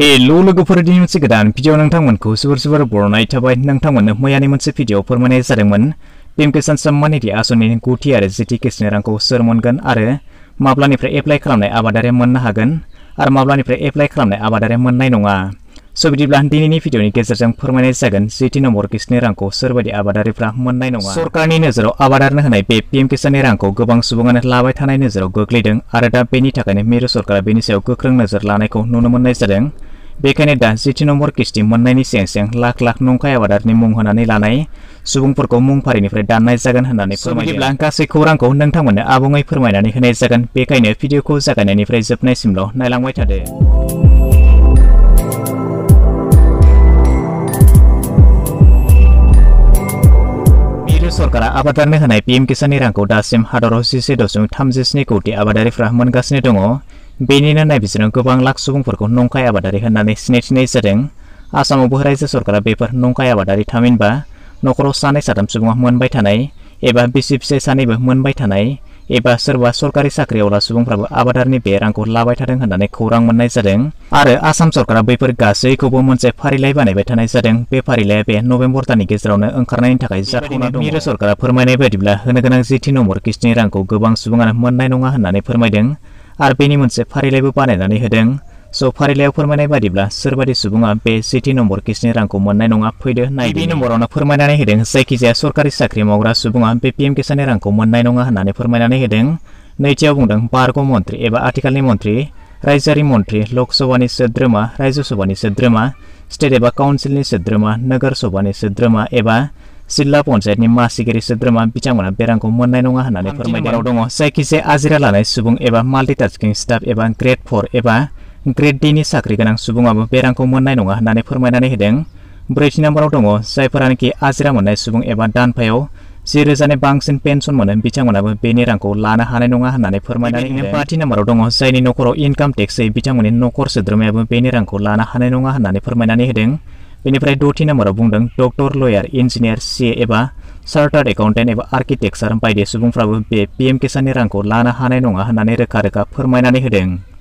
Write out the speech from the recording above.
Hello लोगोफोरनि मोनसे गोदान video नोंथांमोनखौ सुबुर सुबुर बरनाय थाबाय नोंथांमोननो मैयानि मोनसे भिडिअ फोरमायनाय जादोंमोन पिएम किसान सम्माननिधि आसननि गुथि आरो जिथि किसनि रांखौ सोर मोनगोन आरो माब्लानिफ्राय एप्लाइ खालामनाय आबादारिया मोननो हागोन आरो माब्लानिफ्राय एप्लाइ खालामनाय आबादारिया मोननाय नङा स' बिदिब्ला दिनैनि भिडिअनि गेजेरजों फोरमायनाय जागोन जिथि नम्बर किसनि रांखौ सोरबायदि आबादारिफ्रा मोननाय नङा सरकारनि नोजोराव आबादारिनो होनाय बे पिएम किसाननि रांखौ गोबां सुबुङानो लाबाय थानाय नोजोराव गोग्लैदों आरो दा बेनि थाखायनो मिरु सरकारा बेनि सायाव गोख्रों नोजोर लानायखौ नुनो मोननाय जादों बेखायनो दा नम्बर किस्ति मोननायनि सिगां लाख लाख नंखाय आबादारिनि मुं होनानै लानाय सुबुंफोरखौ मुंफारिनिफ्राय दाननाय जागोन होननानै फोरमायोब्ला गासै खौरांखौ नोंथांमोननो आबुङै फोरमायनानै होनाय जागोन बेखायनो भिडिअखौ जागायनायनिफ्राय जोबनायसिमल' नायलांबाय थादो सरकारा आबादारिनो होनाय पिएम किसाननि रांखौ दासिम जिसे दशमिक थामजिस्नि कौटि आबादारिफ्रा मोनगासिनो Bininya naik bisnis kebang laksu pun perlu nongkai apa dari hendani snitch nih sering. Asam obuh raise surkara paper nongkai apa dari thamin ba. Nokro sana sadam sebuah mohon baik tanai. Eba bisip saya sana ibah mohon baik tanai. Eba serba surkari sakri olah subung prabu apa nih berang kur lawai tanai hendani kurang menai sering. Are asam surkara paper gasi kubu monce pari lebar nih baik tanai sering. Be pari lebar November tani kisrawne engkar nain takai sakri. Mira surkara permainan berdibla hendak nang ziti nomor kisni rangku kebang subungan mohon nai nongah hendani permainan. आर बेनि मोनसे फारिलाइबो बानायनानै होदों स' फारिलाइयाव फोरमायनाय बादिब्ला सोरबादि सुबुङा बे सिटि नम्बर किसनि रांखौ मोननाय नङा फैदो बे नम्बरावनो फोरमायनानै होदों जायखिजाया सरकारि साख्रि मावग्रा सुबुङा बे पिएम किसाननि रांखौ मोननाय नङा होननानै फोरमायनानै होदों नैथियाव बुंदों बारग' मन्त्रि एबा आथिखालनि मन्त्रि रायजोआरि मन्त्रि लक सभानि सोद्रोमा रायजो सभानि सोद्रोमा स्टेट एबा काउन्सिलनि सोद्रोमा नोगोर सभानि सोद्रोमा एबा sila pun saya ini masih kiri sederma bicara mana berang komun nai nunga hana nih formai barau dongo saya kisah azira lana subung eba multitasking staff eba grade four eba grade dini sakri kanang subung abu berang komun nai nunga hana nih formai nani hedeng bridge nih barau dongo saya peran ki azira mana subung eba dan payo Serius bank bangsin pension mana bicara mana beni rangko lana hane nunga hane formai nani hedeng. Parti nih barau dongo saya ini nokoro income tax saya bicara mana nokor sederma abu beni rangko lana hane nunga hane formai nani hedeng. बेनिफ्राय द'थि नाम्बाराव बुंदों doctor lawyer engineer सिए एबा chartered accountant एबा architecture बायदि सुबुंफ्राबो बे PM किसाननि रांखौ लानो हानाय नङा होननानै रोखा रोखा फोरमायनानै होदों